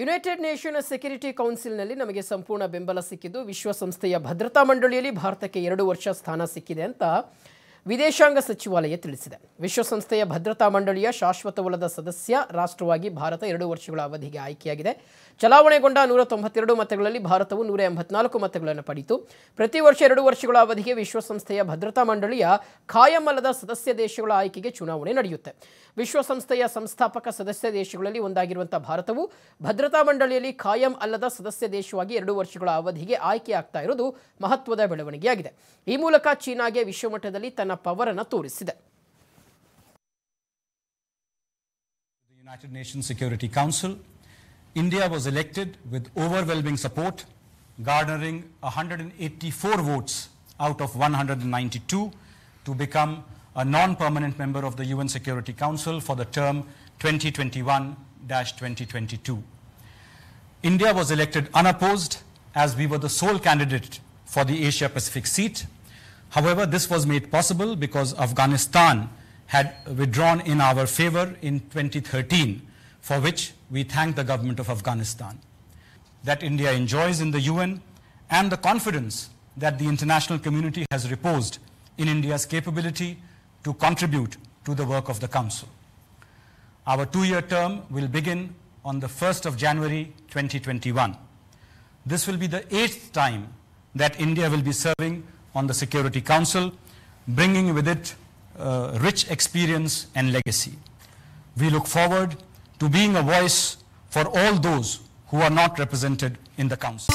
United nation security ಕೌನ್ಸಿಲ್ನಲ್ಲಿ ನಮಗೆ ಸಂಪೂರ್ಣ ಬೆಂಬಲ ಸಿಕ್ಕಿದ್ದು ವಿಶ್ವಸಂಸ್ಥೆಯ ಭದ್ರತಾ ಮಂಡಳಿಯಲ್ಲಿ ಭಾರತಕ್ಕೆ ಎರಡು ವರ್ಷ ಸ್ಥಾನ ಸಿಕ್ಕಿದೆ ಅಂತ ವಿದೇಶಾಂಗ ಸಚಿವಾಲಯ ತಿಳಿಸಿದೆ ವಿಶ್ವಸಂಸ್ಥೆಯ ಭದ್ರತಾ ಮಂಡಳಿಯ ಶಾಶ್ವತವಲ್ಲದ ಸದಸ್ಯ ರಾಷ್ಟ್ರವಾಗಿ ಭಾರತ ಎರಡು ವರ್ಷಗಳ ಅವಧಿಗೆ ಆಯ್ಕೆಯಾಗಿದೆ ಚಲಾವಣೆಗೊಂಡ ನೂರ ತೊಂಬತ್ತೆರಡು ಮತಗಳಲ್ಲಿ ಭಾರತವು ನೂರ ಎಂಬತ್ನಾಲ್ಕು ಮತಗಳನ್ನು ಪಡೆಯಿತು ಪ್ರತಿ ವರ್ಷ ಎರಡು ವರ್ಷಗಳ ಅವಧಿಗೆ ವಿಶ್ವಸಂಸ್ಥೆಯ ಭದ್ರತಾ ಮಂಡಳಿಯ ಅಲ್ಲದ ಸದಸ್ಯ ದೇಶಗಳ ಆಯ್ಕೆಗೆ ಚುನಾವಣೆ ನಡೆಯುತ್ತೆ ವಿಶ್ವಸಂಸ್ಥೆಯ ಸಂಸ್ಥಾಪಕ ಸದಸ್ಯ ದೇಶಗಳಲ್ಲಿ ಒಂದಾಗಿರುವಂತಹ ಭಾರತವು ಭದ್ರತಾ ಮಂಡಳಿಯಲ್ಲಿ ಖಾಯಂ ಅಲ್ಲದ ಸದಸ್ಯ ದೇಶವಾಗಿ ಎರಡು ವರ್ಷಗಳ ಅವಧಿಗೆ ಆಯ್ಕೆಯಾಗ್ತಾ ಇರುವುದು ಮಹತ್ವದ ಬೆಳವಣಿಗೆಯಾಗಿದೆ ಈ ಮೂಲಕ ಚೀನಾಗೆ ವಿಶ್ವಮಟ್ಟದಲ್ಲಿ ತನ್ನ ತನ್ನ United Nations Security Council, India was elected with overwhelming support, garnering 184 votes out of 192 to become a non-permanent member of the UN Security Council for the term 2021-2022. India was elected unopposed as we were the sole candidate for the Asia-Pacific seat However, this was made possible because Afghanistan had withdrawn in our favor in 2013, for which we thank the government of Afghanistan. That India enjoys in the UN and the confidence that the international community has reposed in India's capability to contribute to the work of the Council. Our two-year term will begin on the 1st of January 2021. This will be the eighth time that India will be serving on the Security Council, bringing with it uh, rich experience and legacy. We look forward to being a voice for all those who are not represented in the Council.